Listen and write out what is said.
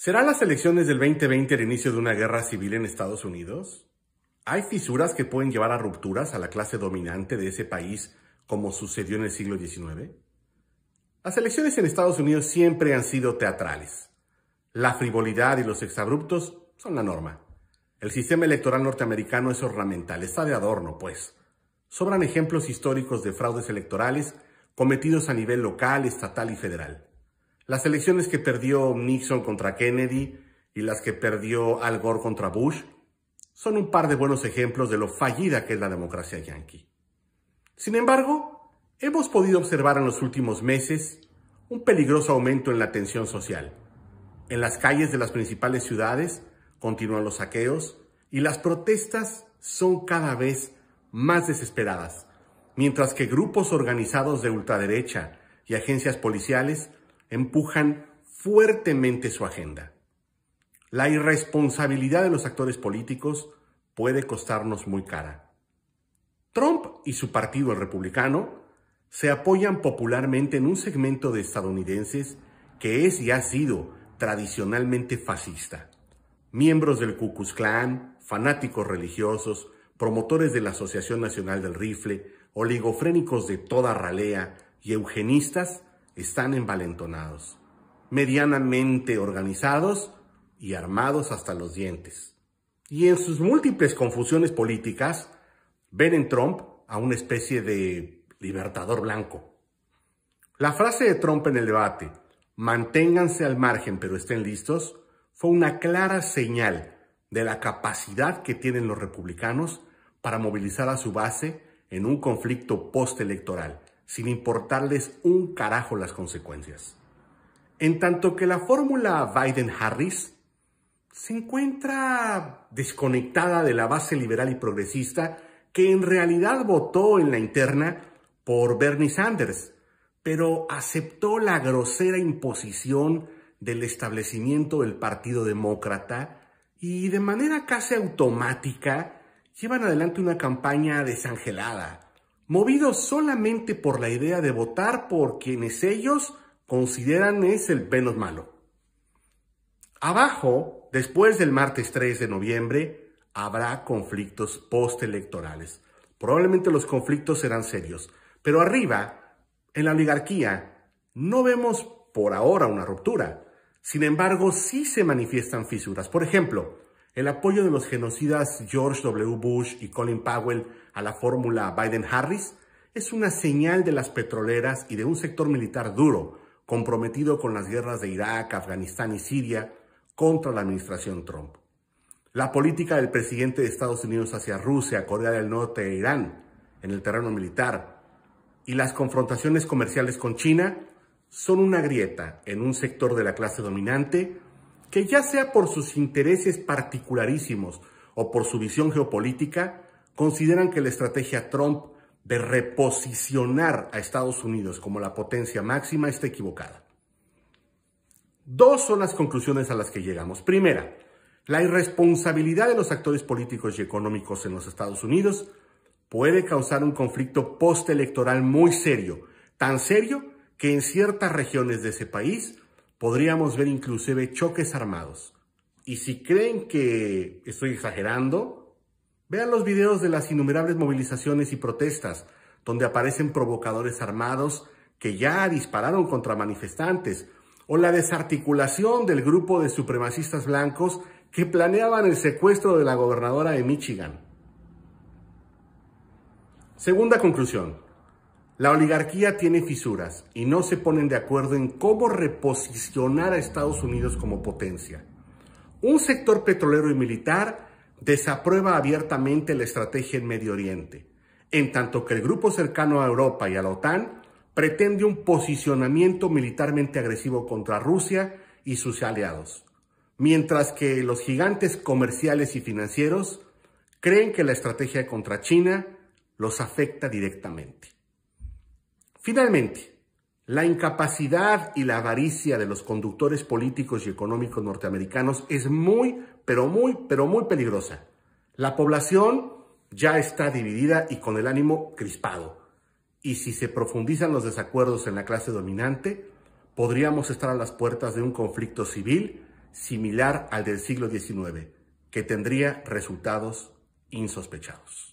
¿Serán las elecciones del 2020 el inicio de una guerra civil en Estados Unidos? ¿Hay fisuras que pueden llevar a rupturas a la clase dominante de ese país como sucedió en el siglo XIX? Las elecciones en Estados Unidos siempre han sido teatrales. La frivolidad y los exabruptos son la norma. El sistema electoral norteamericano es ornamental, está de adorno, pues. Sobran ejemplos históricos de fraudes electorales cometidos a nivel local, estatal y federal. Las elecciones que perdió Nixon contra Kennedy y las que perdió Al Gore contra Bush son un par de buenos ejemplos de lo fallida que es la democracia yanqui. Sin embargo, hemos podido observar en los últimos meses un peligroso aumento en la tensión social. En las calles de las principales ciudades continúan los saqueos y las protestas son cada vez más desesperadas, mientras que grupos organizados de ultraderecha y agencias policiales empujan fuertemente su agenda. La irresponsabilidad de los actores políticos puede costarnos muy cara. Trump y su partido, republicano, se apoyan popularmente en un segmento de estadounidenses que es y ha sido tradicionalmente fascista. Miembros del Ku Klux Klan, fanáticos religiosos, promotores de la Asociación Nacional del Rifle, oligofrénicos de toda ralea y eugenistas están envalentonados, medianamente organizados y armados hasta los dientes. Y en sus múltiples confusiones políticas, ven en Trump a una especie de libertador blanco. La frase de Trump en el debate, manténganse al margen pero estén listos, fue una clara señal de la capacidad que tienen los republicanos para movilizar a su base en un conflicto postelectoral sin importarles un carajo las consecuencias. En tanto que la fórmula Biden-Harris se encuentra desconectada de la base liberal y progresista que en realidad votó en la interna por Bernie Sanders, pero aceptó la grosera imposición del establecimiento del Partido Demócrata y de manera casi automática llevan adelante una campaña desangelada, movidos solamente por la idea de votar por quienes ellos consideran es el menos malo. Abajo, después del martes 3 de noviembre, habrá conflictos postelectorales. Probablemente los conflictos serán serios, pero arriba, en la oligarquía, no vemos por ahora una ruptura. Sin embargo, sí se manifiestan fisuras. Por ejemplo, el apoyo de los genocidas George W. Bush y Colin Powell a la fórmula Biden-Harris es una señal de las petroleras y de un sector militar duro, comprometido con las guerras de Irak, Afganistán y Siria contra la administración Trump. La política del presidente de Estados Unidos hacia Rusia, Corea del Norte e Irán en el terreno militar y las confrontaciones comerciales con China son una grieta en un sector de la clase dominante que ya sea por sus intereses particularísimos o por su visión geopolítica, consideran que la estrategia Trump de reposicionar a Estados Unidos como la potencia máxima está equivocada. Dos son las conclusiones a las que llegamos. Primera, la irresponsabilidad de los actores políticos y económicos en los Estados Unidos puede causar un conflicto postelectoral muy serio, tan serio que en ciertas regiones de ese país podríamos ver inclusive choques armados. Y si creen que estoy exagerando, vean los videos de las innumerables movilizaciones y protestas donde aparecen provocadores armados que ya dispararon contra manifestantes, o la desarticulación del grupo de supremacistas blancos que planeaban el secuestro de la gobernadora de Michigan. Segunda conclusión. La oligarquía tiene fisuras y no se ponen de acuerdo en cómo reposicionar a Estados Unidos como potencia. Un sector petrolero y militar desaprueba abiertamente la estrategia en Medio Oriente, en tanto que el grupo cercano a Europa y a la OTAN pretende un posicionamiento militarmente agresivo contra Rusia y sus aliados, mientras que los gigantes comerciales y financieros creen que la estrategia contra China los afecta directamente. Finalmente, la incapacidad y la avaricia de los conductores políticos y económicos norteamericanos es muy, pero muy, pero muy peligrosa. La población ya está dividida y con el ánimo crispado. Y si se profundizan los desacuerdos en la clase dominante, podríamos estar a las puertas de un conflicto civil similar al del siglo XIX, que tendría resultados insospechados.